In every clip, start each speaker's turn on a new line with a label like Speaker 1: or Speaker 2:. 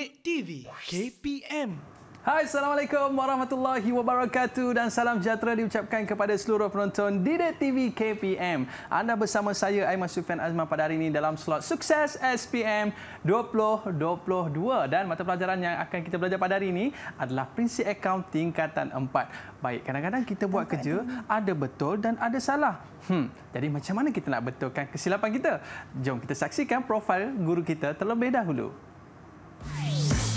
Speaker 1: Cik TV KPM. Hai, Assalamualaikum warahmatullahi wabarakatuh dan salam sejahtera diucapkan kepada seluruh penonton Didik TV KPM. Anda bersama saya Aiman Sufian Azman pada hari ini dalam slot Sukses SPM 2022 dan mata pelajaran yang akan kita belajar pada hari ini adalah prinsip akaun tingkatan 4. Baik, kadang-kadang kita buat Tentang kerja ini. ada betul dan ada salah. Hmm, jadi macam mana kita nak betulkan kesilapan kita? Jom kita saksikan profil guru kita terlebih dahulu. Bye.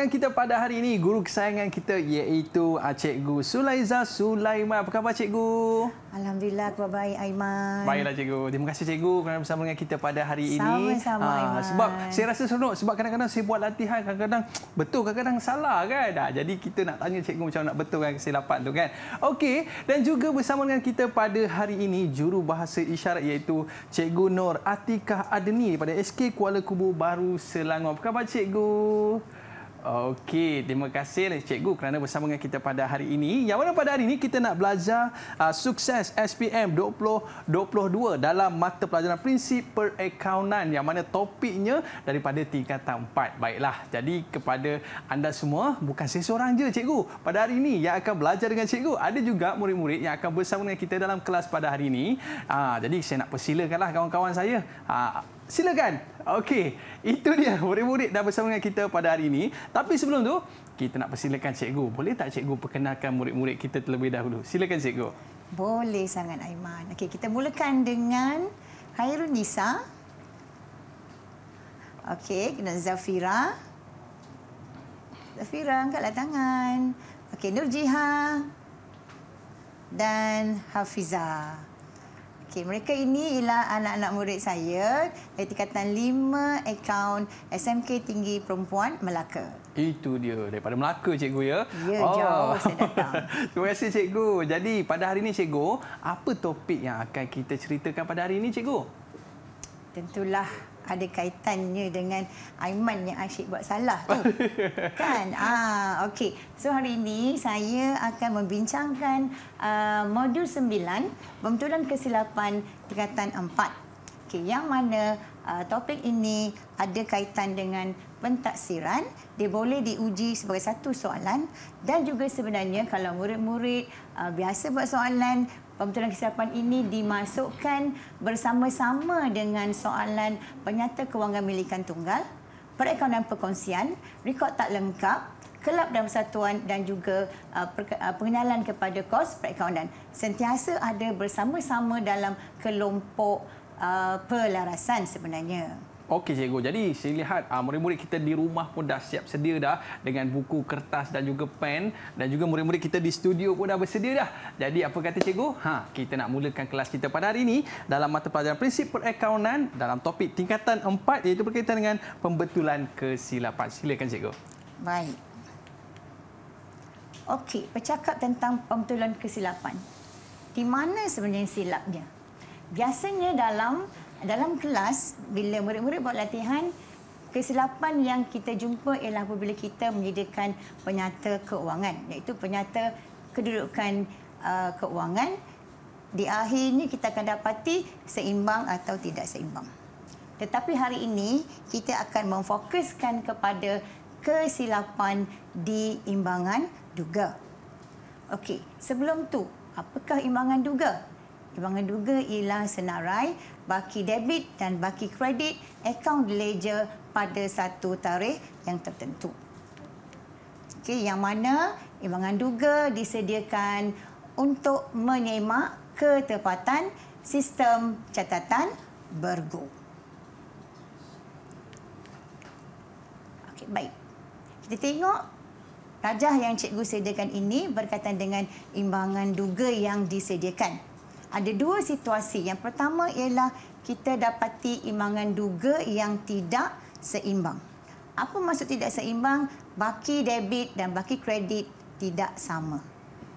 Speaker 1: dengan kita pada hari ini guru kesayangan kita iaitu Cikgu Sulaiza Sulaiman. Apa khabar Cikgu?
Speaker 2: Alhamdulillah, khabar baik Aiman. Baiklah
Speaker 1: Cikgu. Terima kasih Cikgu kerana bersama dengan kita pada hari sama, ini. Sama-sama ah, Aiman. Sebab saya rasa seronok sebab kadang-kadang saya buat latihan kadang-kadang betul kadang-kadang salah kan. Ha, jadi kita nak tanya Cikgu macam nak betul betulkan kesilapan tu kan. Okey dan juga bersama dengan kita pada hari ini juru bahasa isyarat iaitu Cikgu Nur Atikah Adeni daripada SK Kuala Kubu Baru Selangor. Apa khabar Cikgu? Okey, terima kasih lah cikgu kerana bersama dengan kita pada hari ini. Yang mana pada hari ini kita nak belajar uh, sukses SPM 2022 dalam mata pelajaran prinsip perakaunan yang mana topiknya daripada tingkatan 4. Baiklah, jadi kepada anda semua, bukan saya seorang je cikgu. Pada hari ini yang akan belajar dengan cikgu, ada juga murid-murid yang akan bersama dengan kita dalam kelas pada hari ini. Uh, jadi saya nak persilakanlah kawan-kawan saya. Uh, silakan. Okey, itu dia murid-murid dah bersama dengan kita pada hari ini. Tapi sebelum tu, kita nak persilakan cikgu. Boleh tak cikgu perkenalkan murid-murid kita terlebih dahulu? Silakan cikgu.
Speaker 2: Boleh sangat Aiman. Okey, kita mulakan dengan Khairun Nisa. Okey, dengan Zafira. Zafira, angkatlah tangan. Okey, Nurjiha. Dan hafiza Okey, mereka ini ialah anak-anak murid saya dari tingkatan 5 akaun SMK Tinggi Perempuan Melaka.
Speaker 1: Itu dia daripada Melaka cikgu ya. Ya, oh. jauh saya datang. Terima kasih cikgu. Jadi pada hari ini cikgu, apa topik yang akan kita ceritakan pada hari ini cikgu?
Speaker 2: Tentulah ada kaitannya dengan Aiman yang asyik buat salah tu. kan? Ah, okey. So hari ini saya akan membincangkan uh, modul 9 pembetulan kesilapan tingkatan 4. Okey, yang mana uh, topik ini ada kaitan dengan pentaksiran, dia boleh diuji sebagai satu soalan dan juga sebenarnya kalau murid-murid uh, biasa buat soalan, pembetulan kesilapan ini dimasukkan bersama-sama dengan soalan penyata kewangan milikan tunggal, perakaunan perkongsian, rekod tak lengkap, kelab dan persatuan dan juga uh, uh, pengenalan kepada kos perakaunan. Sentiasa ada bersama-sama dalam kelompok uh, pelarasan sebenarnya.
Speaker 1: Okey cikgu. Jadi saya lihat uh, murid-murid kita di rumah pun dah siap sedia dah dengan buku kertas dan juga pen dan juga murid-murid kita di studio pun dah bersedia dah. Jadi apa kata cikgu? Ha, kita nak mulakan kelas kita pada hari ini dalam mata pelajaran prinsip perakaunan dalam topik tingkatan 4 iaitu berkaitan dengan pembetulan kesilapan. Silakan cikgu.
Speaker 2: Baik. Okey, bercakap tentang pembetulan kesilapan. Di mana sebenarnya silapnya? Biasanya dalam dalam kelas bila murid-murid buat latihan kesilapan yang kita jumpa ialah apabila kita menyediakan penyata keuangan iaitu penyata kedudukan uh, keuangan di akhirnya kita akan dapati seimbang atau tidak seimbang tetapi hari ini kita akan memfokuskan kepada kesilapan di imbangan duga. Okey, sebelum tu, apakah imbangan duga? Imbangan duga ialah senarai baki debit dan baki kredit akaun ledger pada satu tarikh yang tertentu. Okey, yang mana imbangan duga disediakan untuk menyemak ketepatan sistem catatan bergu. Okey, baik. Kita tengok rajah yang cikgu sediakan ini berkaitan dengan imbangan duga yang disediakan ada dua situasi. Yang pertama ialah kita dapati imbangan duga yang tidak seimbang. Apa maksud tidak seimbang? Baki debit dan baki kredit tidak sama.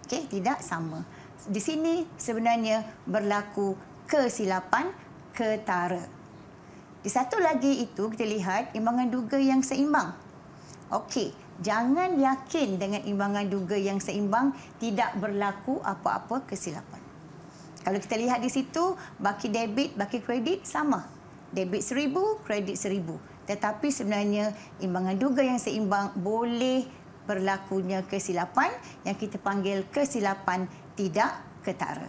Speaker 2: Okey, tidak sama. Di sini sebenarnya berlaku kesilapan ketara. Di satu lagi itu kita lihat imbangan duga yang seimbang. Okey, jangan yakin dengan imbangan duga yang seimbang tidak berlaku apa-apa kesilapan. Kalau kita lihat di situ, baki debit, baki kredit sama. Debit seribu, kredit seribu. Tetapi sebenarnya imbangan duga yang seimbang boleh berlakunya kesilapan yang kita panggil kesilapan tidak ketara.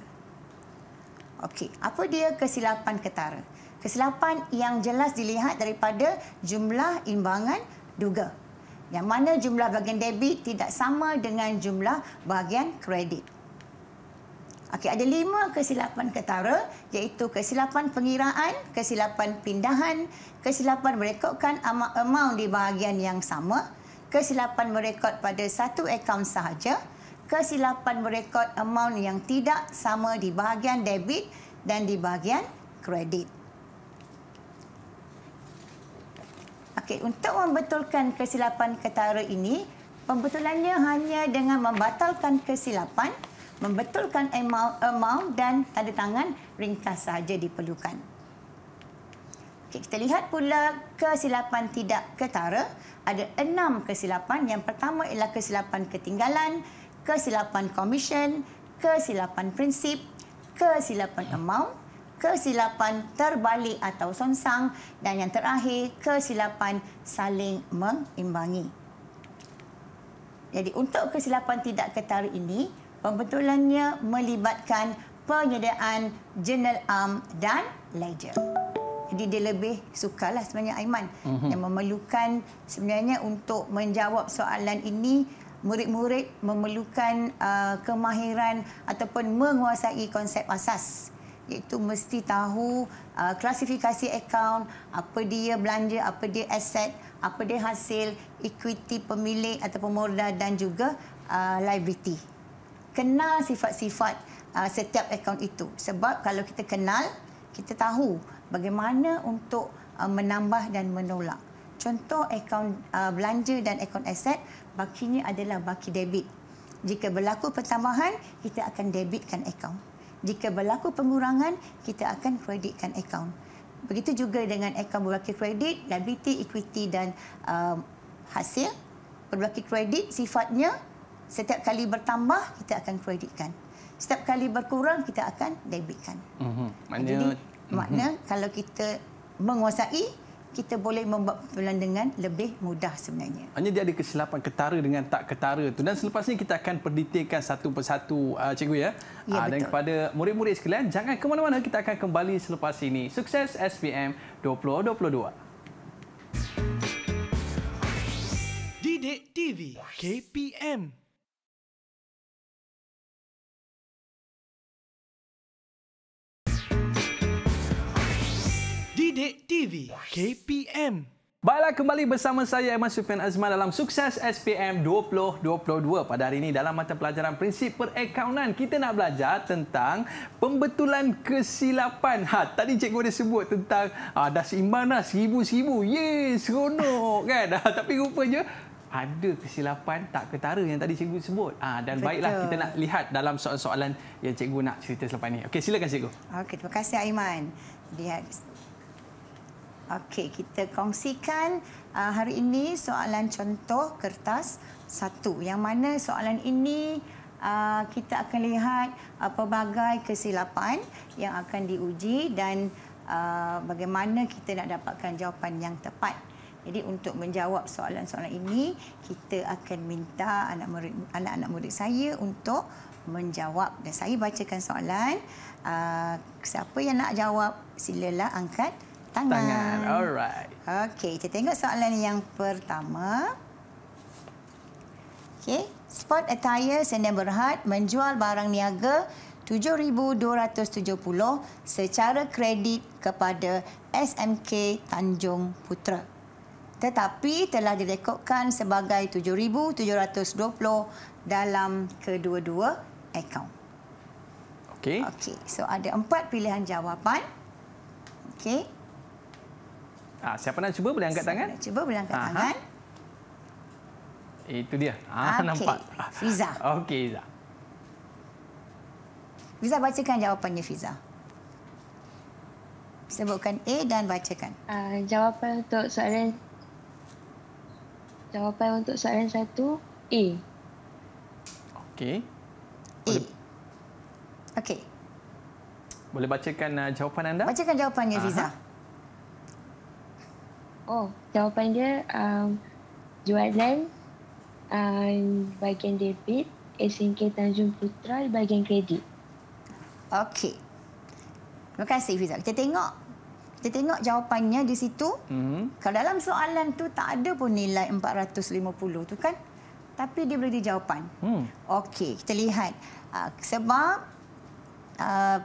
Speaker 2: Okey, apa dia kesilapan ketara? Kesilapan yang jelas dilihat daripada jumlah imbangan duga. Yang mana jumlah bahagian debit tidak sama dengan jumlah bahagian kredit. Okey, ada lima kesilapan ketara iaitu kesilapan pengiraan, kesilapan pindahan, kesilapan merekodkan amount di bahagian yang sama, kesilapan merekod pada satu akaun sahaja, kesilapan merekod amount yang tidak sama di bahagian debit dan di bahagian kredit. Okey, untuk membetulkan kesilapan ketara ini, pembetulannya hanya dengan membatalkan kesilapan membetulkan amount dan tanda tangan ringkas sahaja diperlukan. Okay, kita lihat pula kesilapan tidak ketara. Ada enam kesilapan. Yang pertama ialah kesilapan ketinggalan, kesilapan komisen, kesilapan prinsip, kesilapan amount, kesilapan terbalik atau sonsang dan yang terakhir kesilapan saling mengimbangi. Jadi untuk kesilapan tidak ketara ini, pembetulannya melibatkan penyediaan General am dan Ledger. Jadi dia lebih sukalah sebenarnya Aiman mm-hmm. yang memerlukan sebenarnya untuk menjawab soalan ini murid-murid memerlukan uh, kemahiran ataupun menguasai konsep asas iaitu mesti tahu uh, klasifikasi akaun apa dia belanja apa dia aset apa dia hasil equity pemilik ataupun modal dan juga uh, liability kenal sifat-sifat uh, setiap akaun itu. Sebab kalau kita kenal, kita tahu bagaimana untuk uh, menambah dan menolak. Contoh akaun uh, belanja dan akaun aset, bakinya adalah baki debit. Jika berlaku pertambahan, kita akan debitkan akaun. Jika berlaku pengurangan, kita akan kreditkan akaun. Begitu juga dengan akaun berbaki kredit, liability, equity dan um, hasil. Berbaki kredit sifatnya Setiap kali bertambah, kita akan kreditkan. Setiap kali berkurang, kita akan debitkan.
Speaker 1: Mm-hmm. Jadi,
Speaker 2: mm-hmm. makna kalau kita menguasai, kita boleh membuat perbelanjaan dengan lebih mudah sebenarnya.
Speaker 1: Hanya dia ada kesilapan ketara dengan tak ketara itu. Dan selepas ini kita akan perdetailkan satu persatu, uh, cikgu. Ya, ya uh, Dan kepada murid-murid sekalian, jangan ke mana-mana. Kita akan kembali selepas ini. Sukses SPM 2022. TV KPM Didik TV KPM Baiklah kembali bersama saya Aiman Sufian Azman dalam Sukses SPM 2022 pada hari ini dalam mata pelajaran prinsip perakaunan kita nak belajar tentang pembetulan kesilapan. Ha, tadi cikgu dah sebut tentang ha, dah seimbang dah seribu-seribu. Ye, seronok kan? Ha, tapi rupanya ada kesilapan tak ketara yang tadi cikgu sebut. Ah dan Betul. baiklah kita nak lihat dalam soalan-soalan yang cikgu nak cerita selepas ini. Okey, silakan cikgu.
Speaker 2: Okey, terima kasih Aiman. Lihat Okey, kita kongsikan uh, hari ini soalan contoh kertas satu. Yang mana soalan ini uh, kita akan lihat uh, pelbagai kesilapan yang akan diuji dan uh, bagaimana kita nak dapatkan jawapan yang tepat. Jadi untuk menjawab soalan-soalan ini, kita akan minta anak anak-anak murid saya untuk menjawab. Dan saya bacakan soalan. Uh, siapa yang nak jawab, silalah angkat tangan. tangan. Alright. Okey, kita tengok soalan yang pertama. Okey, Sport Attire Senden Berhad menjual barang niaga 7270 secara kredit kepada SMK Tanjung Putra. Tetapi telah direkodkan sebagai 7720 dalam kedua-dua akaun. Okey. Okey, so ada empat pilihan jawapan. Okey.
Speaker 1: Ha, siapa nak cuba boleh angkat siapa tangan. Nak
Speaker 2: cuba boleh angkat Aha. tangan.
Speaker 1: Itu dia. Ha, ah, ah, okay. Nampak. Fiza. Okey, Fiza.
Speaker 2: Fiza bacakan jawapannya, Fiza. Sebutkan A dan bacakan. Uh, jawapan untuk soalan... Jawapan untuk soalan satu, A.
Speaker 1: Okey. Boleh... A. Okey. Boleh bacakan jawapan anda? Bacakan jawapannya, Aha. Fiza. Fiza.
Speaker 2: Oh, jawapan dia um, jualan um, bahagian debit SNK Tanjung Putra bagian kredit. Okey. Terima kasih Fiza. Kita tengok kita tengok jawapannya di situ. Mm-hmm. Kalau dalam soalan tu tak ada pun nilai 450 tu kan? Tapi dia boleh dijawapan. Hmm. Okey, kita lihat. Uh, sebab uh,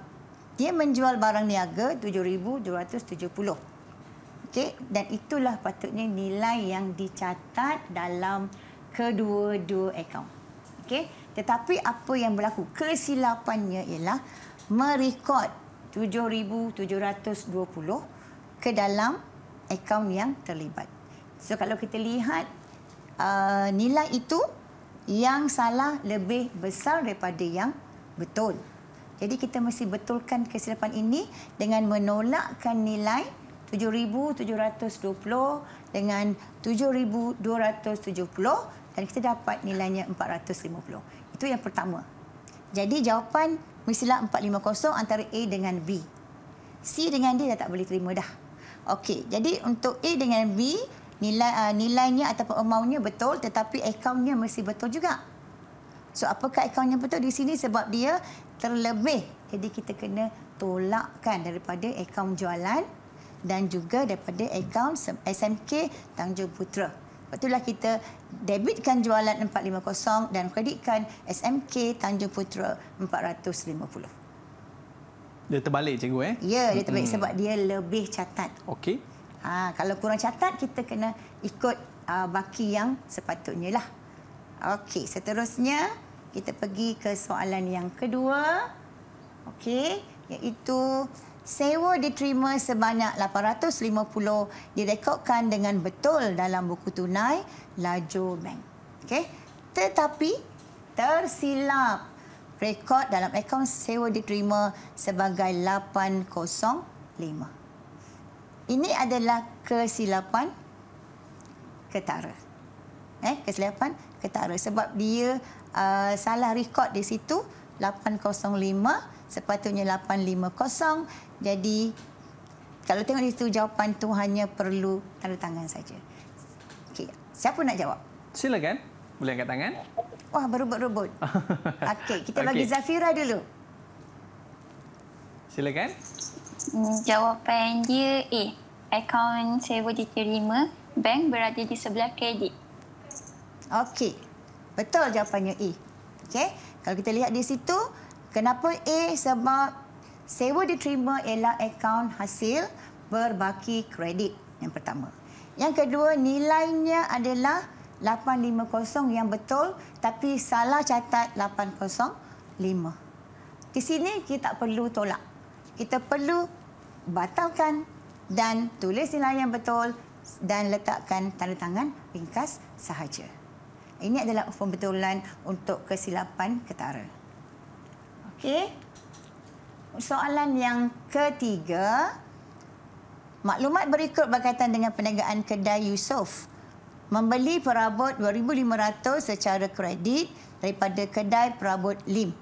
Speaker 2: dia menjual barang niaga 7270. Okey, dan itulah patutnya nilai yang dicatat dalam kedua-dua akaun. Okey, tetapi apa yang berlaku? Kesilapannya ialah merekod 7720 ke dalam akaun yang terlibat. So kalau kita lihat uh, nilai itu yang salah lebih besar daripada yang betul. Jadi kita mesti betulkan kesilapan ini dengan menolakkan nilai 7,720 dengan 7,270 dan kita dapat nilainya 450. Itu yang pertama. Jadi jawapan mestilah 450 antara A dengan B. C dengan D dah tak boleh terima dah. Okey, jadi untuk A dengan B, nilai uh, nilainya ataupun amountnya betul tetapi akaunnya mesti betul juga. So apakah akaunnya betul di sini sebab dia terlebih. Jadi kita kena tolakkan daripada akaun jualan dan juga daripada akaun SMK Tanjung Putra. Lepas itulah kita debitkan jualan 450 dan kreditkan SMK Tanjung Putra 450.
Speaker 1: Dia terbalik cikgu eh? Ya, dia terbalik hmm. sebab
Speaker 2: dia lebih catat. Okey. Ha, kalau kurang catat kita kena ikut uh, baki yang sepatutnya lah. Okey, seterusnya kita pergi ke soalan yang kedua. Okey, iaitu Sewa diterima sebanyak 850 direkodkan dengan betul dalam buku tunai laju bank. Okey. Tetapi tersilap rekod dalam akaun sewa diterima sebagai 805. Ini adalah kesilapan ketara. Eh, kesilapan ketara sebab dia uh, salah rekod di situ 805 sepatutnya 850 jadi kalau tengok di situ jawapan tu hanya perlu tanda tangan saja okey siapa nak jawab
Speaker 1: silakan boleh angkat tangan
Speaker 2: wah berebut-rebut
Speaker 1: okey kita bagi
Speaker 2: Zafira dulu silakan hmm, jawapan dia A eh, akaun sewa diterima bank berada di sebelah kredit okey betul jawapannya A eh. okey kalau kita lihat di situ, kenapa A? Sebab sewa diterima ialah akaun hasil berbaki kredit yang pertama. Yang kedua, nilainya adalah 850 yang betul tapi salah catat 805. Di sini kita tak perlu tolak. Kita perlu batalkan dan tulis nilai yang betul dan letakkan tanda tangan ringkas sahaja. Ini adalah pembetulan untuk kesilapan ketara. Okey. Soalan yang ketiga. Maklumat berikut berkaitan dengan perniagaan kedai Yusof. Membeli perabot 2500 secara kredit daripada kedai perabot Lim.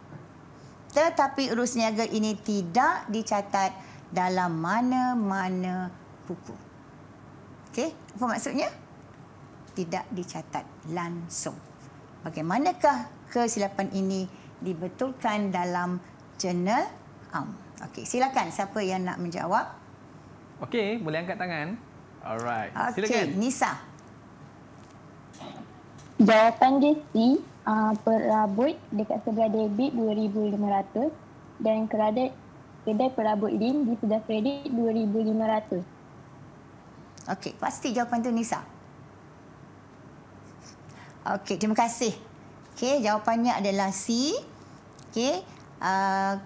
Speaker 2: Tetapi urus niaga ini tidak dicatat dalam mana-mana buku. Okey, apa maksudnya? tidak dicatat langsung. Bagaimanakah kesilapan ini dibetulkan dalam jurnal am? Okey, silakan siapa yang nak menjawab?
Speaker 1: Okey, boleh angkat tangan. Alright. Okay, silakan. Okey,
Speaker 2: Nisa. Jawapan dia C, uh, perabot dekat sebelah debit 2500 dan kredit kedai perabot Lim di sebelah kredit 2500. Okey, pasti jawapan tu Nisa. Okey, terima kasih. Okey, jawapannya adalah C. Okey. Uh,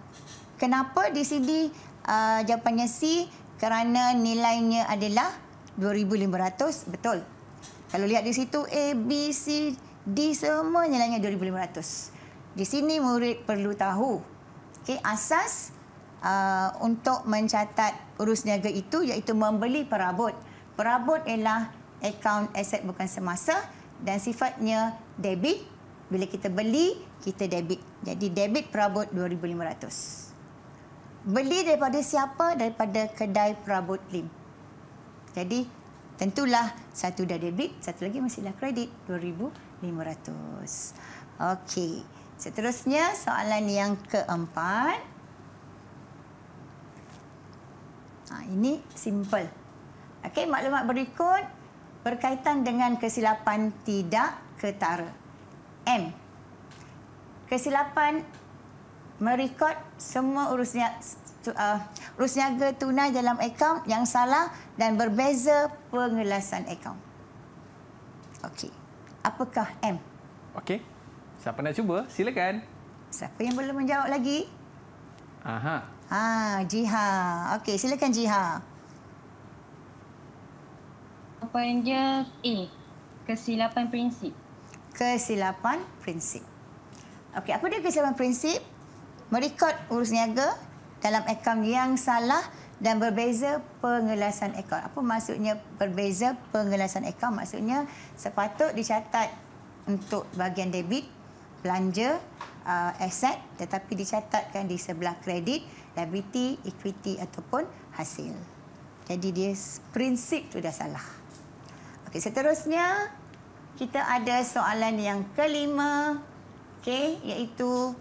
Speaker 2: kenapa di sini uh, jawapannya C? Kerana nilainya adalah 2500. Betul. Kalau lihat di situ A, B, C, D semua nilainya 2500. Di sini murid perlu tahu. Okey, asas uh, untuk mencatat urus niaga itu iaitu membeli perabot. Perabot ialah akaun aset bukan semasa dan sifatnya debit. Bila kita beli, kita debit. Jadi debit perabot 2500. Beli daripada siapa? Daripada kedai perabot Lim. Jadi tentulah satu dah debit, satu lagi masihlah kredit 2500. Okey. Seterusnya soalan yang keempat. Ha, ini simple. Okey, maklumat berikut berkaitan dengan kesilapan tidak ketara. M. Kesilapan merekod semua urus niaga, uh, urus niaga tunai dalam akaun yang salah dan berbeza pengelasan akaun. Okey. Apakah M?
Speaker 1: Okey. Siapa nak cuba? Silakan.
Speaker 2: Siapa yang belum menjawab lagi? Aha. Ha, Jiha. Okey, silakan Jiha jawapan dia A. Kesilapan prinsip. Kesilapan prinsip. Okey, apa dia kesilapan prinsip? Merekod urus niaga dalam akaun yang salah dan berbeza pengelasan akaun. Apa maksudnya berbeza pengelasan akaun? Maksudnya sepatut dicatat untuk bahagian debit, belanja, uh, aset tetapi dicatatkan di sebelah kredit, liability, equity ataupun hasil. Jadi dia prinsip tu dah salah. Okey, seterusnya kita ada soalan yang kelima. Okey, iaitu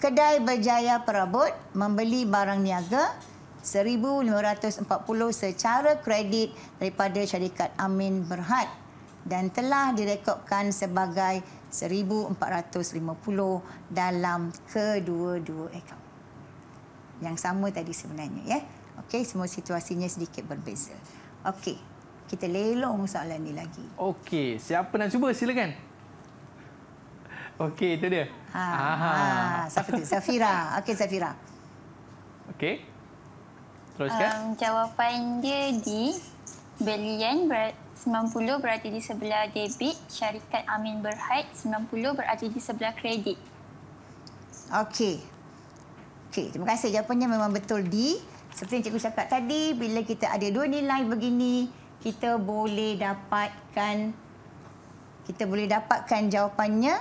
Speaker 2: kedai berjaya perabot membeli barang niaga 1540 secara kredit daripada syarikat Amin Berhad dan telah direkodkan sebagai 1450 dalam kedua-dua akaun. Yang sama tadi sebenarnya ya. okay, semua situasinya sedikit berbeza. okay kita lelong soalan ni lagi.
Speaker 1: Okey, siapa nak cuba silakan. Okey, itu dia.
Speaker 2: Ha. Ha. Siapa tu? Safira. Okey, Safira.
Speaker 1: Okey. Teruskan. Um,
Speaker 2: jawapan dia di Belian berat 90 berada di sebelah debit, syarikat Amin Berhad 90 berada di sebelah kredit. Okey. Okey, terima kasih. Jawapannya memang betul di seperti yang cikgu cakap tadi, bila kita ada dua nilai begini, kita boleh dapatkan kita boleh dapatkan jawapannya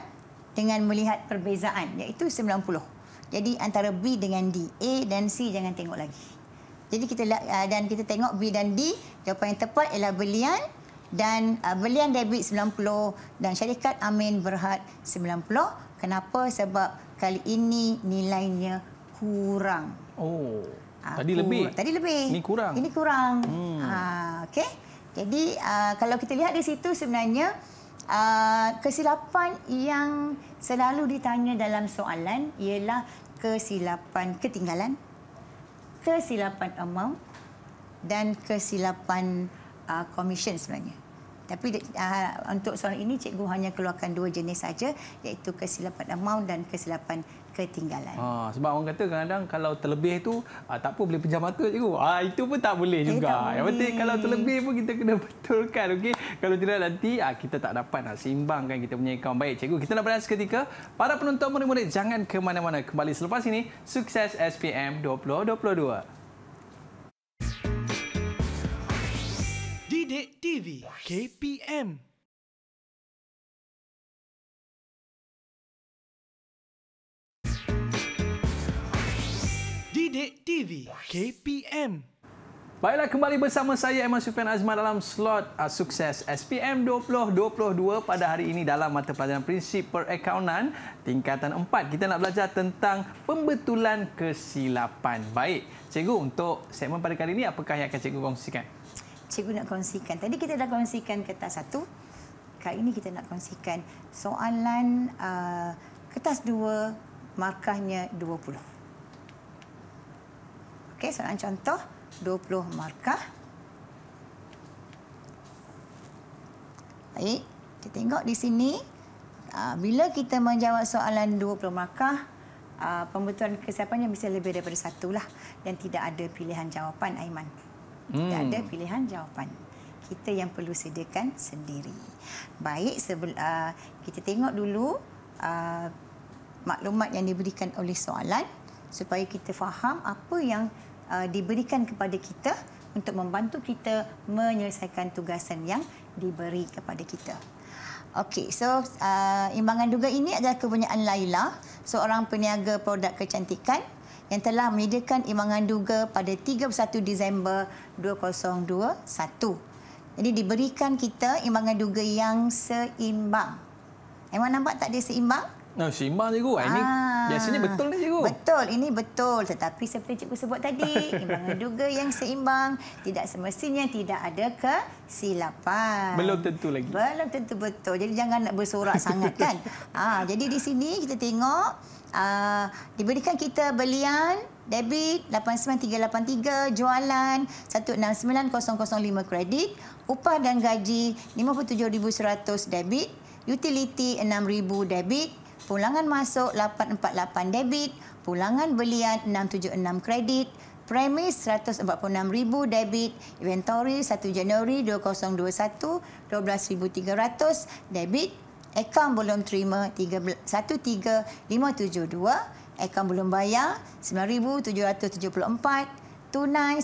Speaker 2: dengan melihat perbezaan iaitu 90. Jadi antara B dengan D, A dan C jangan tengok lagi. Jadi kita ah, dan kita tengok B dan D, jawapan yang tepat ialah belian dan ah, belian debit 90 dan syarikat Amin Berhad 90. Kenapa? Sebab kali ini nilainya kurang.
Speaker 1: Oh. Ah, tadi lebih. Tadi lebih. Ini kurang. Ini
Speaker 2: kurang. Hmm. Ha, okey. Jadi uh, kalau kita lihat di situ sebenarnya uh, kesilapan yang selalu ditanya dalam soalan ialah kesilapan ketinggalan, kesilapan amount dan kesilapan uh, commission sebenarnya. Tapi uh, untuk soalan ini cikgu hanya keluarkan dua jenis saja iaitu kesilapan amount dan kesilapan ketinggalan.
Speaker 1: Ha, sebab orang kata kadang-kadang kalau terlebih tu ha, tak apa boleh pejam mata cikgu. Ha, ah, itu pun tak boleh eh, juga. Tak boleh. Yang penting kalau terlebih pun kita kena betulkan. Okay? Kalau tidak nanti ha, kita tak dapat nak seimbangkan kita punya akaun baik. Cikgu, kita nak berada ketika Para penonton murid-murid jangan ke mana-mana. Kembali selepas ini, sukses SPM 2022. TV KPM Didik TV KPM. Baiklah kembali bersama saya Emma Sufian Azman dalam slot uh, sukses SPM 2022 pada hari ini dalam mata pelajaran prinsip perakaunan tingkatan 4 kita nak belajar tentang pembetulan kesilapan. Baik, cikgu untuk segmen pada kali ini apakah yang akan cikgu kongsikan?
Speaker 2: Cikgu nak kongsikan. Tadi kita dah kongsikan kertas satu. Kali ini kita nak kongsikan soalan uh, kertas dua markahnya 20. Okey, soalan contoh 20 markah. Baik, kita tengok di sini ah, bila kita menjawab soalan 20 markah ah, pembetulan kesiapannya mesti lebih daripada satu lah dan tidak ada pilihan jawapan Aiman. Hmm. Tidak ada pilihan jawapan kita yang perlu sediakan sendiri. Baik sebelum ah, kita tengok dulu maklumat yang diberikan oleh soalan supaya kita faham apa yang uh, diberikan kepada kita untuk membantu kita menyelesaikan tugasan yang diberi kepada kita. Okey, so uh, imbangan duga ini adalah kepunyaan Laila, seorang peniaga produk kecantikan yang telah menyediakan imbangan duga pada 31 Disember 2021. Jadi diberikan kita imbangan duga yang seimbang. Emang nampak tak dia seimbang?
Speaker 1: Nah, oh, seimbang cikgu. Ini ah, biasanya betul
Speaker 2: ni cikgu. Betul, ini betul. Tetapi seperti cikgu sebut tadi, imbangan duga yang seimbang tidak semestinya tidak ada kesilapan.
Speaker 1: Belum tentu lagi.
Speaker 2: Belum tentu betul. Jadi jangan nak bersorak sangat kan. Ah, jadi di sini kita tengok ah, diberikan kita belian debit 89383 jualan 169005 kredit upah dan gaji 57100 debit utility 6000 debit pulangan masuk 848 debit, pulangan belian 676 kredit, premis 146,000 debit, inventory 1 Januari 2021 12,300 debit, akaun belum terima 13572, akaun belum bayar 9774 tunai 186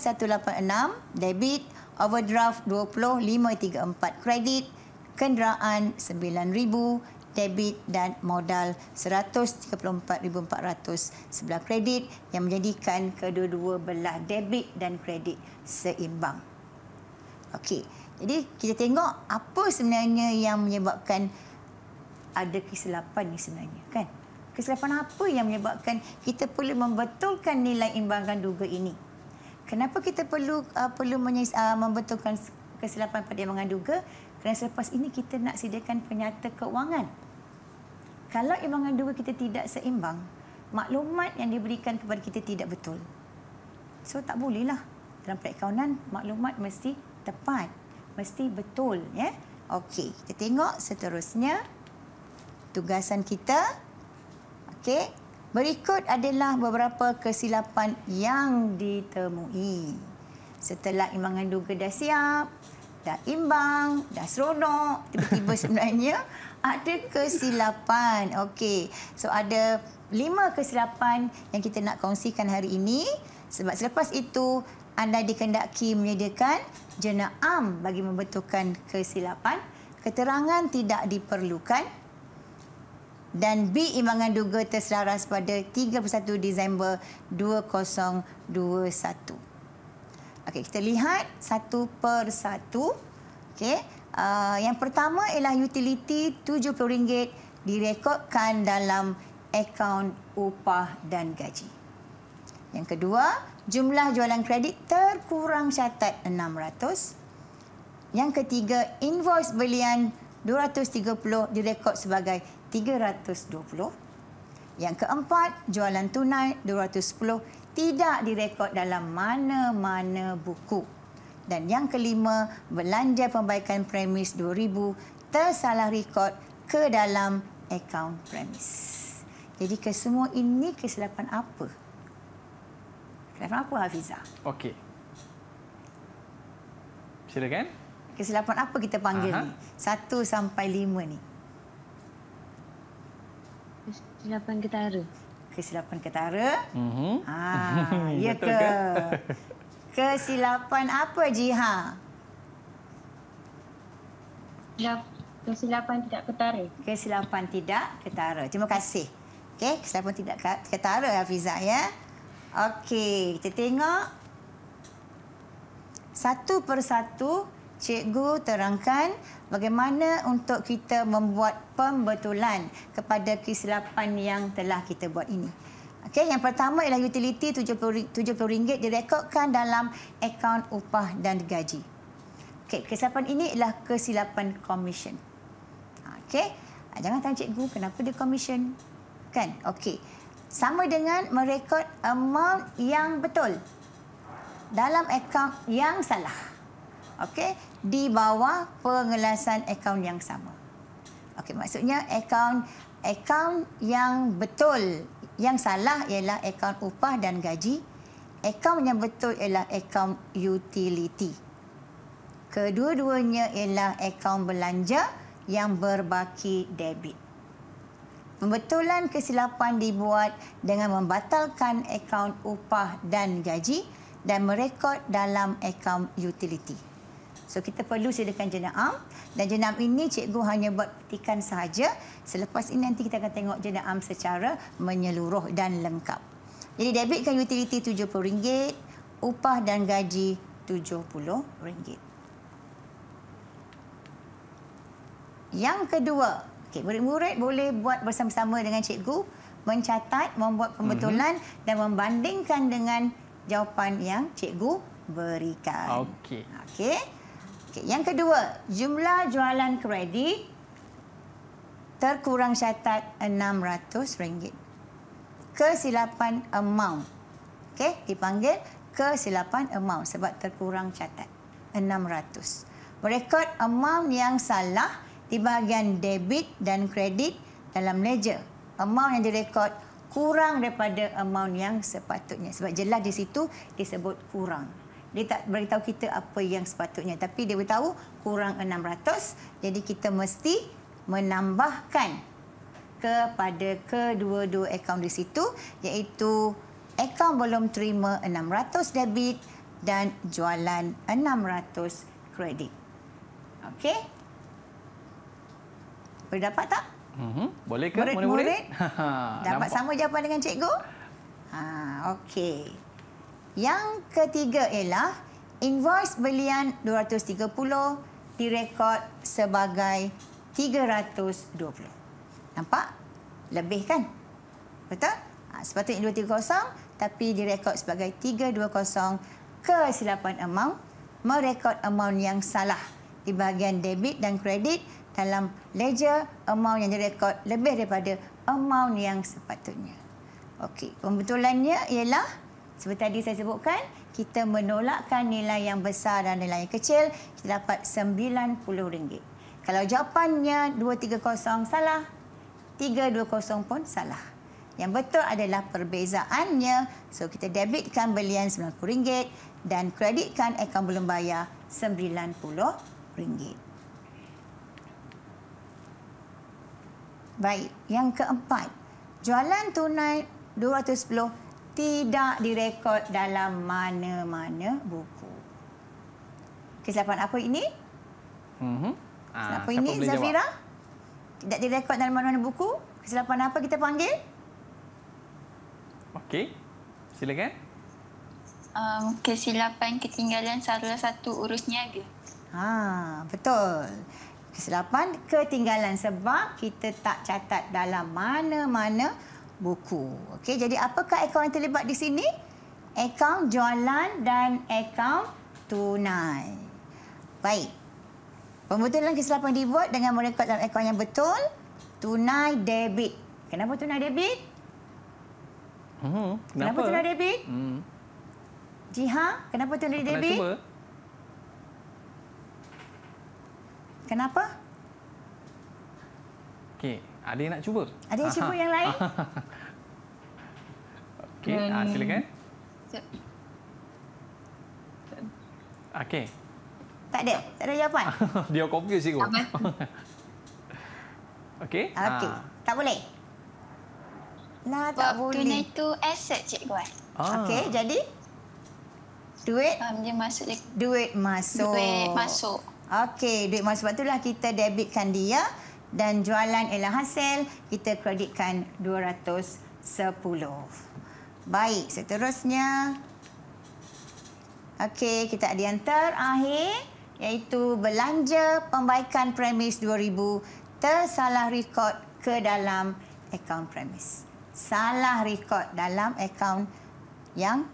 Speaker 2: debit overdraft 20534 kredit kenderaan debit dan modal RM134,400 sebelah kredit yang menjadikan kedua-dua belah debit dan kredit seimbang. Okey, jadi kita tengok apa sebenarnya yang menyebabkan ada kesilapan ni sebenarnya kan? Kesilapan apa yang menyebabkan kita perlu membetulkan nilai imbangan duga ini? Kenapa kita perlu uh, perlu menyis, uh, membetulkan kesilapan pada imbangan duga? Kerana selepas ini kita nak sediakan penyata keuangan. Kalau imbangan dua kita tidak seimbang, maklumat yang diberikan kepada kita tidak betul. So tak bolehlah dalam perakaunan maklumat mesti tepat, mesti betul ya. Okey, kita tengok seterusnya tugasan kita. Okey, berikut adalah beberapa kesilapan yang ditemui. Setelah imbangan duga dah siap, dah imbang, dah seronok, tiba-tiba sebenarnya ada kesilapan. Okey. So ada lima kesilapan yang kita nak kongsikan hari ini. Sebab selepas itu anda dikendaki menyediakan jana am bagi membetulkan kesilapan. Keterangan tidak diperlukan. Dan B imbangan duga terselaras pada 31 Disember 2021. Okey, kita lihat satu per satu. Okey. Uh, yang pertama ialah utiliti RM70 direkodkan dalam akaun upah dan gaji. Yang kedua, jumlah jualan kredit terkurang catat RM600. Yang ketiga, invoice belian RM230 direkod sebagai RM320. Yang keempat, jualan tunai RM210 tidak direkod dalam mana-mana buku. Dan yang kelima, belanja pembaikan premis 2000 tersalah rekod ke dalam akaun premis. Jadi kesemua ini kesilapan apa? Kesilapan apa Hafiza?
Speaker 1: Okey. Silakan.
Speaker 2: Kesilapan apa kita panggil Aha. ni? Satu sampai lima ni. Kesilapan ketara kesilapan ketara.
Speaker 1: Mm-hmm. Ha,
Speaker 2: ya ke? Kan? kesilapan apa, Jiha? Kesilapan tidak ketara. Kesilapan tidak ketara. Terima kasih. Okay, kesilapan tidak ketara, Hafizah. Ya? Okey, kita tengok. Satu persatu cikgu terangkan bagaimana untuk kita membuat pembetulan kepada kesilapan yang telah kita buat ini. Okey, yang pertama ialah utiliti RM70 direkodkan dalam akaun upah dan gaji. Okey, kesilapan ini ialah kesilapan komisen. Ha, okey, ah, jangan tanya cikgu kenapa dia komisen. Kan? Okey. Sama dengan merekod amount yang betul dalam akaun yang salah okey di bawah pengelasan akaun yang sama. Okey maksudnya akaun akaun yang betul yang salah ialah akaun upah dan gaji. Akaun yang betul ialah akaun utility. Kedua-duanya ialah akaun belanja yang berbaki debit. Pembetulan kesilapan dibuat dengan membatalkan akaun upah dan gaji dan merekod dalam akaun utility. So kita perlu sediakan jenam dan jenam ini cikgu hanya buat petikan sahaja. Selepas ini nanti kita akan tengok jenam secara menyeluruh dan lengkap. Jadi debitkan utiliti RM70, upah dan gaji RM70. Yang kedua, okay, murid-murid boleh buat bersama-sama dengan cikgu mencatat, membuat pembetulan mm -hmm. dan membandingkan dengan jawapan yang cikgu berikan. Okey. Okey. Okay, yang kedua, jumlah jualan kredit terkurang catat RM600. Kesilapan amount. Okay, dipanggil kesilapan amount sebab terkurang catat RM600. Merekod amount yang salah di bahagian debit dan kredit dalam ledger. Amount yang direkod kurang daripada amount yang sepatutnya. Sebab jelas di situ disebut kurang dia tak beritahu kita apa yang sepatutnya tapi dia beritahu kurang 600 jadi kita mesti menambahkan kepada kedua-dua akaun di situ iaitu akaun belum terima 600 debit dan jualan 600 kredit. Okey? Boleh dapat tak?
Speaker 1: Mhm. Boleh ke? Murid-murid? Murid? Dapat Nampak. sama
Speaker 2: jawapan dengan cikgu? Ha, Okey. Yang ketiga ialah invoice belian 230 direkod sebagai 320. Nampak? Lebih kan? Betul? Ha, sepatutnya 230 tapi direkod sebagai 320 kesilapan amount merekod amount yang salah di bahagian debit dan kredit dalam ledger amount yang direkod lebih daripada amount yang sepatutnya. Okey, pembetulannya ialah seperti tadi saya sebutkan, kita menolakkan nilai yang besar dan nilai yang kecil, kita dapat RM90. Kalau jawapannya 230 salah, 320 pun salah. Yang betul adalah perbezaannya. So kita debitkan belian RM90 dan kreditkan akaun belum bayar RM90. Baik, yang keempat. Jualan tunai 210 tidak direkod dalam mana-mana buku. Kesilapan apa ini?
Speaker 1: Mm-hmm. Kesilapan ah, ini, Zafira?
Speaker 2: Jawab. Tidak direkod dalam mana-mana buku? Kesilapan apa kita panggil?
Speaker 1: Okey, silakan.
Speaker 2: Um, kesilapan ketinggalan salah satu urus niaga. Ha, betul. Kesilapan ketinggalan sebab kita tak catat dalam mana-mana buku. Okey, jadi apakah akaun yang terlibat di sini? Akaun jualan dan akaun tunai. Baik. Pembetulan kesilapan dibuat dengan merekod dalam akaun yang betul. Tunai debit. Kenapa tunai debit?
Speaker 1: Hmm, kenapa? kenapa tunai debit? Hmm.
Speaker 2: Jiha, kenapa tunai debit? Cuba. Kenapa?
Speaker 1: Okey. Ada yang nak cuba? Ada yang cuba yang lain? Okey, hmm. ah, silakan. Siap. Okey.
Speaker 2: Tak ada. Tak ada jawapan.
Speaker 1: Dia confuse sikit. Okey. Okey. Ah.
Speaker 2: Tak boleh. Nah, tak Waktu boleh. Waktu itu aset cikgu. Eh? Ah. Okey, jadi duit ah, dia masuk duit masuk. Duit masuk. Okey, duit masuk. Sebab itulah kita debitkan dia dan jualan ialah hasil kita kreditkan 210. Baik, seterusnya. Okey, kita ada yang terakhir iaitu belanja pembaikan premis 2000 tersalah rekod ke dalam akaun premis. Salah rekod dalam akaun yang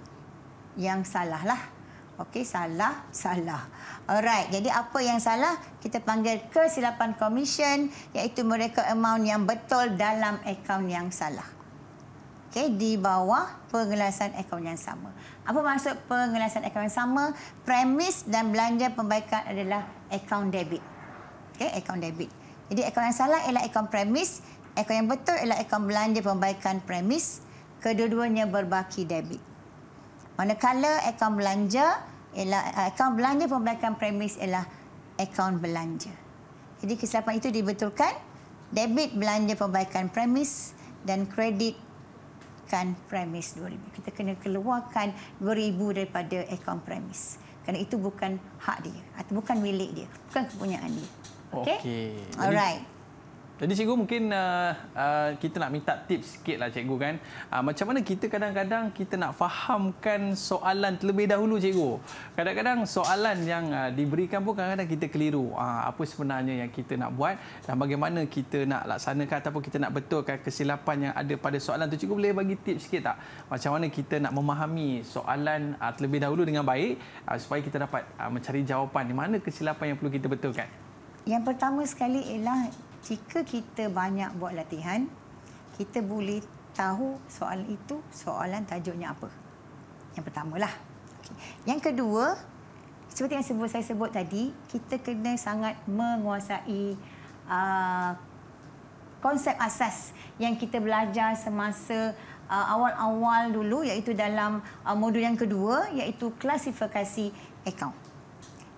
Speaker 2: yang salahlah. Okey, salah, salah. Alright, jadi apa yang salah? Kita panggil kesilapan komisen iaitu mereka amount yang betul dalam akaun yang salah. Okey, di bawah pengelasan akaun yang sama. Apa maksud pengelasan akaun yang sama? Premis dan belanja pembaikan adalah akaun debit. Okey, akaun debit. Jadi akaun yang salah ialah akaun premis. Akaun yang betul ialah akaun belanja pembaikan premis. Kedua-duanya berbaki debit. Manakala akaun belanja ialah eh, akaun belanja pembelakan premis ialah akaun belanja. Jadi kesilapan itu dibetulkan debit belanja pembaikan premis dan kredit kan premis 2000. Kita kena keluarkan 2000 daripada akaun premis. Kerana itu bukan hak dia atau bukan milik dia, bukan kepunyaan
Speaker 1: dia. Okey. Okay. Alright. Jadi cikgu mungkin uh, uh, kita nak minta tips sikit lah cikgu kan. Uh, macam mana kita kadang-kadang kita nak fahamkan soalan terlebih dahulu cikgu. Kadang-kadang soalan yang uh, diberikan pun kadang-kadang kita keliru. Uh, apa sebenarnya yang kita nak buat dan bagaimana kita nak laksanakan ataupun kita nak betulkan kesilapan yang ada pada soalan tu. Cikgu boleh bagi tips sikit tak? Macam mana kita nak memahami soalan uh, terlebih dahulu dengan baik uh, supaya kita dapat uh, mencari jawapan. Di mana kesilapan yang perlu kita betulkan?
Speaker 2: Yang pertama sekali ialah jika kita banyak buat latihan, kita boleh tahu soalan itu, soalan tajuknya apa. Yang pertamalah. Okay. Yang kedua, seperti yang sebut, saya sebut tadi, kita kena sangat menguasai uh, konsep asas yang kita belajar semasa uh, awal-awal dulu iaitu dalam uh, modul yang kedua iaitu klasifikasi akaun.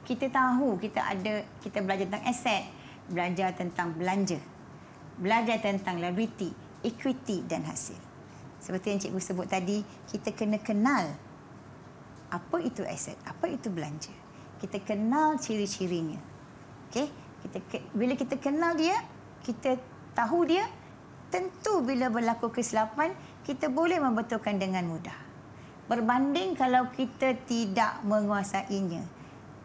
Speaker 2: Kita tahu kita ada kita belajar tentang aset, belajar tentang belanja, belajar tentang liability, equity dan hasil. Seperti yang cikgu sebut tadi, kita kena kenal apa itu aset, apa itu belanja. Kita kenal ciri-cirinya. Okey, kita bila kita kenal dia, kita tahu dia, tentu bila berlaku kesilapan, kita boleh membetulkan dengan mudah. Berbanding kalau kita tidak menguasainya,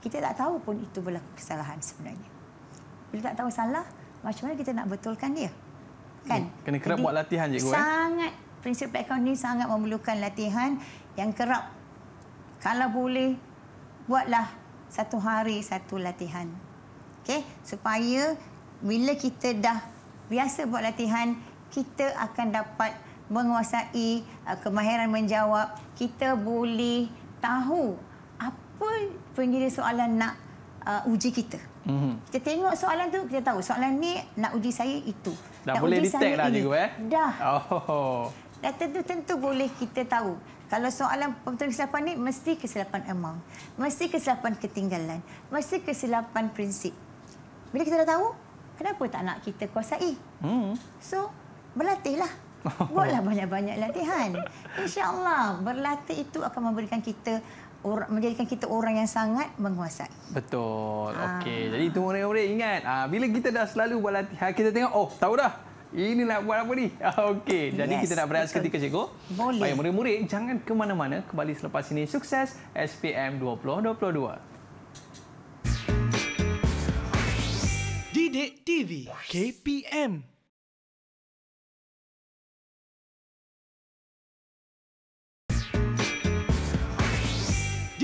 Speaker 2: kita tak tahu pun itu berlaku kesalahan sebenarnya bila tak tahu salah, macam mana kita nak betulkan dia? Kan? Hmm. Kena kerap Jadi, buat latihan je, Guru. Eh? Sangat, eh? prinsip background ni sangat memerlukan latihan yang kerap. Kalau boleh, buatlah satu hari satu latihan. Okay? Supaya bila kita dah biasa buat latihan, kita akan dapat menguasai uh, kemahiran menjawab. Kita boleh tahu apa pengira soalan nak uh, uji kita. Mm-hmm. Kita tengok soalan tu, kita tahu soalan ni nak uji saya itu. Dah nak boleh detect lah juga eh? Dah. Oh. Dah tentu, tentu boleh kita tahu. Kalau soalan pembetulan kesilapan ni, mesti kesilapan amount. Mesti kesilapan ketinggalan. Mesti kesilapan prinsip. Bila kita dah tahu, kenapa tak nak kita kuasai? Mm. So, berlatihlah. Buatlah banyak-banyak latihan. InsyaAllah, berlatih itu akan memberikan kita menjadikan kita orang yang sangat menguasai.
Speaker 1: Betul. Ah. Okey. Jadi itu murid-murid ingat. Ha, bila kita dah selalu buat latihan, ah, kita tengok, oh tahu dah. Ini nak buat apa ni? Okey. Jadi kita nak berehat seketika, cikgu. Boleh. Baik, murid-murid, jangan ke mana-mana. Kembali selepas ini. Sukses SPM 2022. Didik TV KPM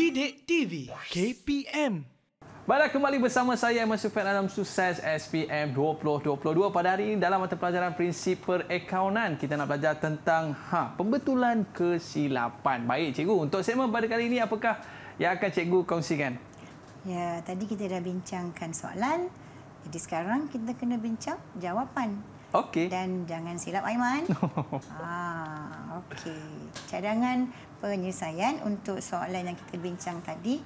Speaker 1: Sidik TV KPM Baiklah kembali bersama saya Emma Sufian dalam Sukses SPM 2022 Pada hari ini dalam mata pelajaran prinsip perakaunan Kita nak belajar tentang ha, pembetulan kesilapan Baik cikgu, untuk segmen pada kali ini apakah yang akan cikgu kongsikan?
Speaker 2: Ya, tadi kita dah bincangkan soalan Jadi sekarang kita kena bincang jawapan Okey. Dan jangan silap Aiman. ah, okey. Cadangan penyelesaian untuk soalan yang kita bincang tadi.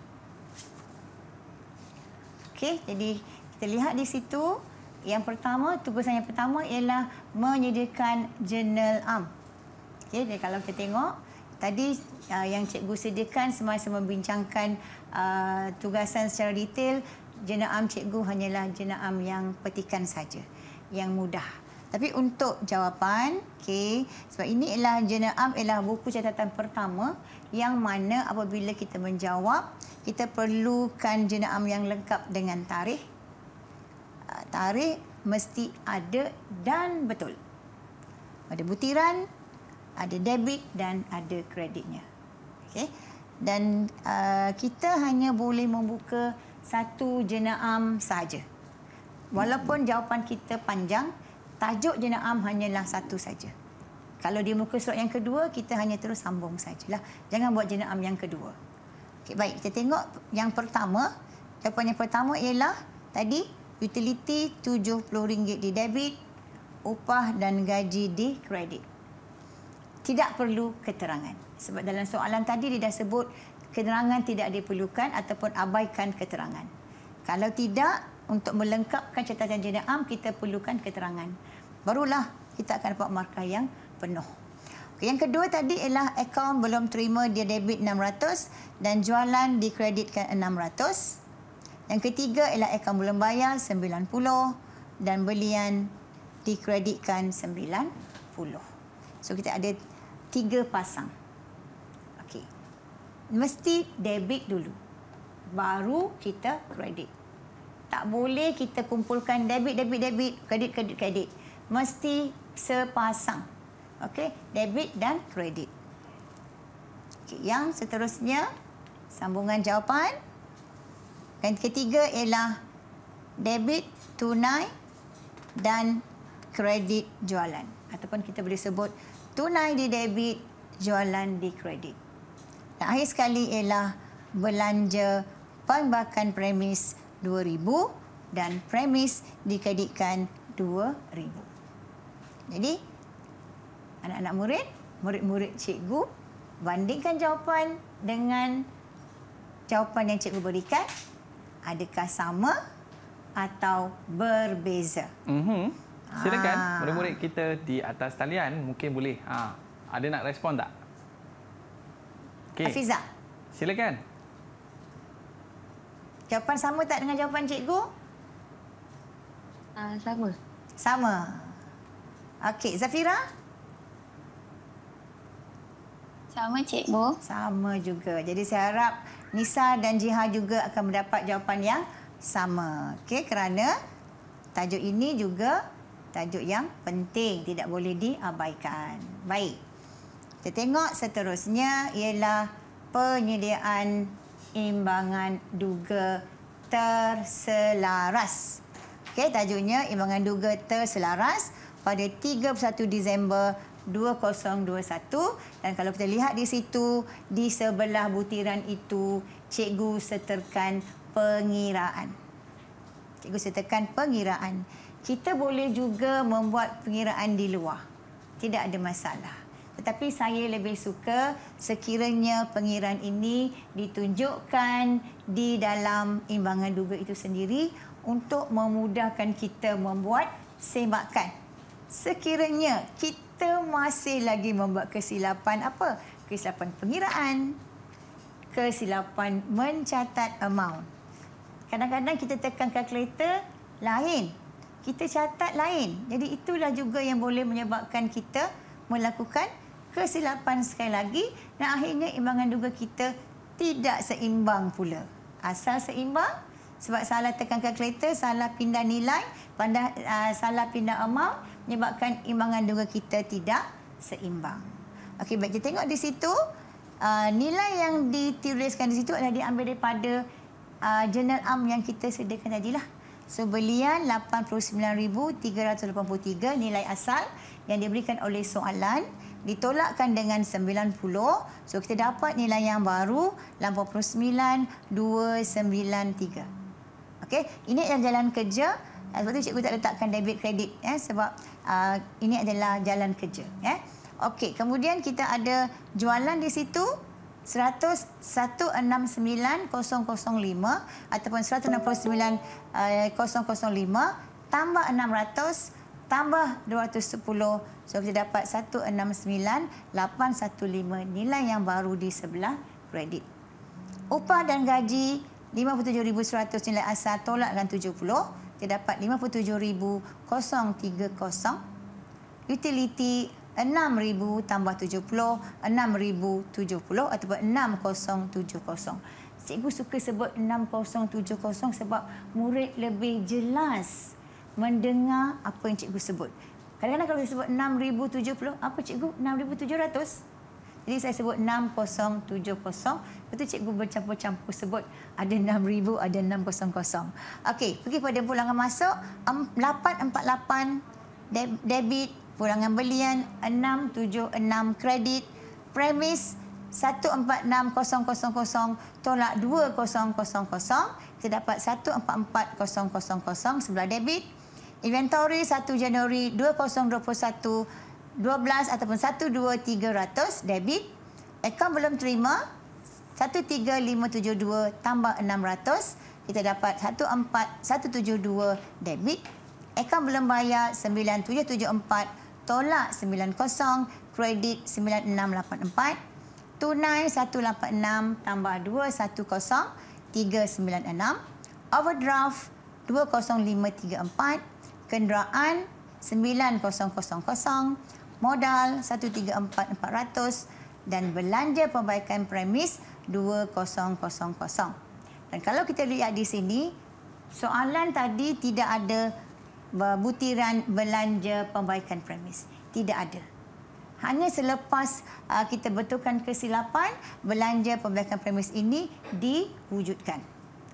Speaker 2: Okey, jadi kita lihat di situ yang pertama, tugasan yang pertama ialah menyediakan jurnal am. Okey, jadi kalau kita tengok tadi uh, yang cikgu sediakan semasa membincangkan uh, tugasan secara detail, jurnal am cikgu hanyalah jurnal am yang petikan saja yang mudah. Tapi untuk jawapan, okay, sebab ini ialah Journal Arm ialah buku catatan pertama yang mana apabila kita menjawab, kita perlukan Journal Arm yang lengkap dengan tarikh. Ah, tarikh mesti ada dan betul. Ada butiran, ada debit dan ada kreditnya. Okay. Dan uh, kita hanya boleh membuka satu Journal Arm sahaja. Walaupun jawapan kita panjang, tajuk jenaam hanyalah satu saja. Kalau di muka surat yang kedua, kita hanya terus sambung sajalah. Jangan buat am yang kedua. Okay, baik, kita tengok yang pertama. Jawapan yang pertama ialah tadi utiliti RM70 di debit, upah dan gaji di kredit. Tidak perlu keterangan. Sebab dalam soalan tadi dia dah sebut keterangan tidak diperlukan ataupun abaikan keterangan. Kalau tidak, untuk melengkapkan catatan am kita perlukan keterangan barulah kita akan dapat markah yang penuh. Okay, yang kedua tadi ialah akaun belum terima dia debit 600 dan jualan dikreditkan 600. Yang ketiga ialah akaun belum bayar 90 dan belian dikreditkan 90. So kita ada tiga pasang. Okey. Mesti debit dulu. Baru kita kredit. Tak boleh kita kumpulkan debit, debit, debit, kredit, kredit, kredit mesti sepasang. Okey, debit dan kredit. Okay. Yang seterusnya, sambungan jawapan. Yang ketiga ialah debit, tunai dan kredit jualan. Ataupun kita boleh sebut tunai di debit, jualan di kredit. Dan akhir sekali ialah belanja pembakan premis RM2,000 dan premis dikreditkan RM2,000. Jadi anak-anak murid, murid-murid cikgu bandingkan jawapan dengan jawapan yang cikgu berikan. Adakah sama atau berbeza?
Speaker 1: Mm-hmm. Silakan ah. murid-murid kita di atas talian mungkin boleh. Ha. Ada nak respon tak? Okay. Afiza. Silakan.
Speaker 2: Jawapan sama tak dengan jawapan cikgu? Uh, sama. Sama. Okey, Zafira? Sama, Cikgu. Sama juga. Jadi saya harap Nisa dan Jiha juga akan mendapat jawapan yang sama. Okey, kerana tajuk ini juga tajuk yang penting, tidak boleh diabaikan. Baik. Kita tengok seterusnya ialah penyediaan imbangan duga terselaras. Okey, tajuknya imbangan duga terselaras. Okey pada 31 Disember 2021 dan kalau kita lihat di situ di sebelah butiran itu cikgu sertakan pengiraan. Cikgu sertakan pengiraan. Kita boleh juga membuat pengiraan di luar. Tidak ada masalah. Tetapi saya lebih suka sekiranya pengiraan ini ditunjukkan di dalam imbangan duga itu sendiri untuk memudahkan kita membuat semakan sekiranya kita masih lagi membuat kesilapan apa? Kesilapan pengiraan, kesilapan mencatat amount. Kadang-kadang kita tekan kalkulator lain, kita catat lain. Jadi itulah juga yang boleh menyebabkan kita melakukan kesilapan sekali lagi dan akhirnya imbangan duga kita tidak seimbang pula. Asal seimbang sebab salah tekan kalkulator, salah pindah nilai, pindah, ah, uh, salah pindah amount, menyebabkan imbangan dunga kita tidak seimbang. Okey, baik kita tengok di situ uh, nilai yang dituliskan di situ adalah diambil daripada uh, jurnal am yang kita sediakan tadilah. So belian 89383 nilai asal yang diberikan oleh soalan ditolakkan dengan 90. So kita dapat nilai yang baru 89293. Okey, ini yang jalan kerja. Sebab tu cikgu tak letakkan debit kredit ya sebab Ah, ini adalah jalan kerja. Ya? Okey, kemudian kita ada jualan di situ 1169005 ataupun 169005 eh, tambah 600 tambah 210 so kita dapat 169815 nilai yang baru di sebelah kredit. Upah dan gaji 57100 nilai asal tolakkan terdapat 57,030. Utiliti 6,000 tambah 70, 6,070 ataupun 6,070. Cikgu suka sebut 6,070 sebab murid lebih jelas mendengar apa yang cikgu sebut. Kadang-kadang kalau dia sebut 6,070, apa cikgu? 6,700? 6,070. Jadi saya sebut 6070. Betul cikgu bercampur-campur sebut ada 6000, ada 600. Okey, pergi pada pulangan masuk 848 debit, pulangan belian 676 kredit, premis 146000 tolak 2000. Kita dapat 144000 sebelah debit. Inventory 1 Januari 2021 12 ataupun 12300 debit. Akaun belum terima 13572 tambah 600 kita dapat 14172 debit. Akaun belum bayar 9774 tolak 90 kredit 9684 tunai 186 tambah 210 396 overdraft 20534 kenderaan 9000 modal RM134,400 dan belanja perbaikan premis RM2,000. Dan kalau kita lihat di sini, soalan tadi tidak ada butiran belanja perbaikan premis. Tidak ada. Hanya selepas uh, kita betulkan kesilapan, belanja perbaikan premis ini diwujudkan.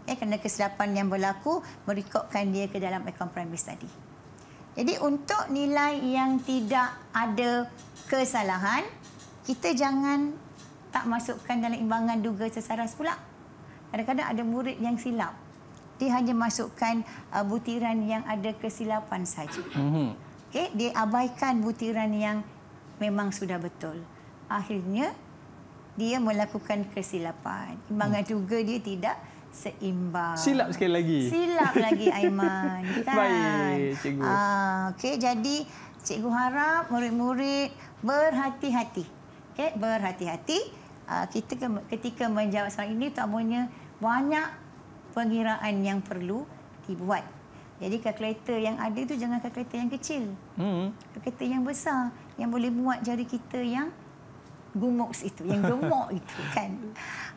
Speaker 2: eh kerana kesilapan yang berlaku, merekodkan dia ke dalam akaun premis tadi. Jadi untuk nilai yang tidak ada kesalahan, kita jangan tak masukkan dalam imbangan duga sesaras pula. Kadang-kadang ada murid yang silap. Dia hanya masukkan uh, butiran yang ada kesilapan saja. Mhm. Okay? Dia abaikan butiran yang memang sudah betul. Akhirnya, dia melakukan kesilapan. Imbangan hmm. duga dia tidak seimbang. Silap sekali lagi. Silap lagi Aiman. Kan? Baik, cikgu. Ah, okey, jadi cikgu harap murid-murid berhati-hati. Okay, berhati-hati. Ah, kita ketika menjawab soalan ini utamanya banyak pengiraan yang perlu dibuat. Jadi kalkulator yang ada itu jangan kalkulator yang kecil. Hmm. Kalkulator yang besar yang boleh muat jari kita yang gumoks itu, yang gemuk itu kan.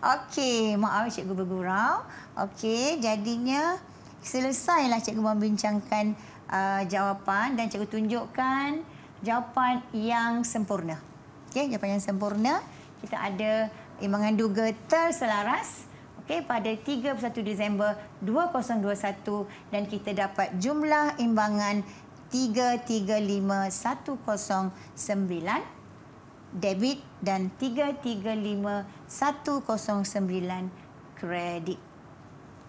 Speaker 2: Okey, maaf cikgu bergurau. Okey, jadinya selesailah cikgu membincangkan uh, jawapan dan cikgu tunjukkan jawapan yang sempurna. Okey, jawapan yang sempurna. Kita ada imbangan duga terselaras okey pada 31 Disember 2021 dan kita dapat jumlah imbangan 335109 debit dan 335109 kredit.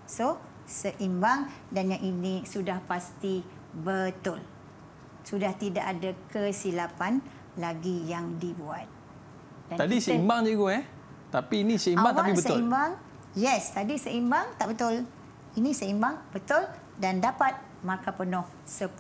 Speaker 2: So, seimbang dan yang ini sudah pasti betul. Sudah tidak ada kesilapan lagi yang dibuat. Dan tadi kita, seimbang
Speaker 1: cikgu eh. Tapi ini seimbang tapi betul. Seimbang?
Speaker 2: Yes, tadi seimbang tak betul. Ini seimbang betul dan dapat markah penuh 10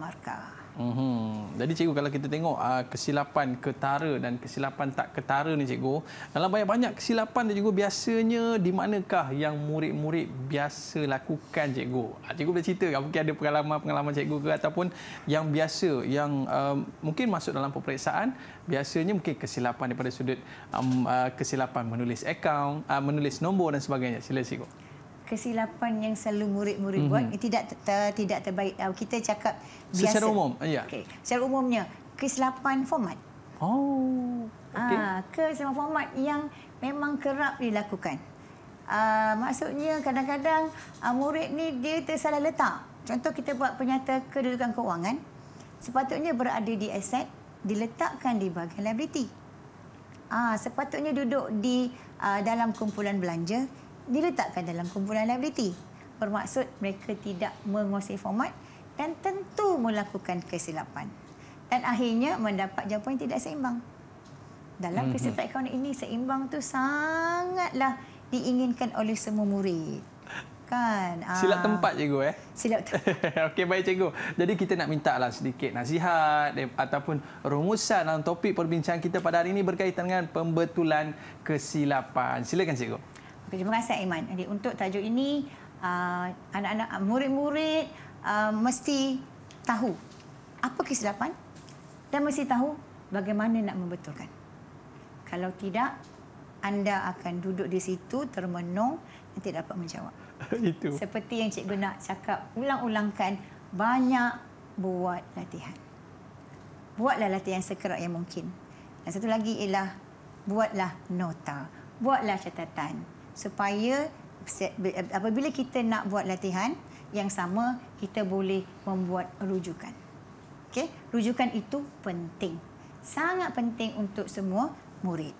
Speaker 2: markah.
Speaker 1: Mm-hmm. Jadi cikgu kalau kita tengok uh, kesilapan ketara dan kesilapan tak ketara ni cikgu, dalam banyak-banyak kesilapan dia cikgu biasanya di manakah yang murid-murid biasa lakukan cikgu? Ah, cikgu boleh cerita mungkin ada pengalaman-pengalaman cikgu ke ataupun yang biasa yang uh, mungkin masuk dalam peperiksaan biasanya mungkin kesilapan daripada sudut um, uh, kesilapan menulis akaun, uh, menulis nombor dan sebagainya. Sila cikgu
Speaker 2: kesilapan yang selalu murid-murid mm-hmm. buat mhm. eh, tidak ter, tidak terbaik. Ah, kita cakap biasa. Secara umum. Ah, ya. Okey. Secara umumnya kesilapan format. Oh. Okay. Ha, ah, kesilapan format yang memang kerap dilakukan. Uh, maksudnya kadang-kadang murid ni dia tersalah letak. Contoh kita buat penyata kedudukan kewangan sepatutnya berada di aset diletakkan di bahagian liability. Ah sepatutnya duduk di uh, dalam kumpulan belanja diletakkan dalam kumpulan liability. Bermaksud mereka tidak menguasai format dan tentu melakukan kesilapan. Dan akhirnya mendapat jawapan yang tidak seimbang. Dalam peserta mhm. akaun ini, seimbang tu sangatlah diinginkan oleh semua murid. Kan? Silap ah. tempat,
Speaker 1: cikgu. Eh? Silap tempat. Okey, baik, cikgu. Jadi kita nak minta lah sedikit nasihat ataupun rumusan dalam topik perbincangan kita pada hari ini berkaitan dengan pembetulan kesilapan. Silakan, cikgu.
Speaker 2: Okay, terima kasih Aiman. Jadi untuk tajuk ini uh, anak-anak murid-murid uh, mesti tahu apa kesilapan dan mesti tahu bagaimana nak membetulkan. Kalau tidak anda akan duduk di situ termenung dan tidak dapat menjawab. Itu. Seperti yang Cik nak cakap ulang-ulangkan banyak buat latihan. Buatlah latihan sekerap yang mungkin. Dan satu lagi ialah buatlah nota, buatlah catatan supaya apabila kita nak buat latihan yang sama kita boleh membuat rujukan. Okey, rujukan itu penting. Sangat penting untuk semua murid.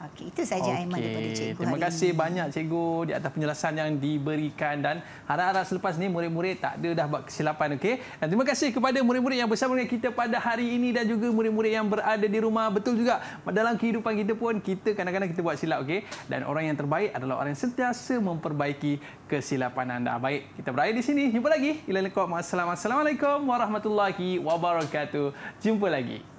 Speaker 2: Okey, itu saja okay. Aiman daripada cikgu. Terima hari kasih
Speaker 1: ini. banyak cikgu di atas penjelasan yang diberikan dan harap-harap selepas ni murid-murid tak ada dah buat kesilapan okey. Dan terima kasih kepada murid-murid yang bersama dengan kita pada hari ini dan juga murid-murid yang berada di rumah. Betul juga dalam kehidupan kita pun kita kadang-kadang kita buat silap okey dan orang yang terbaik adalah orang yang sentiasa memperbaiki kesilapan anda. Baik, kita berakhir di sini. Jumpa lagi. Ilaikum assalamualaikum warahmatullahi wabarakatuh. Jumpa lagi.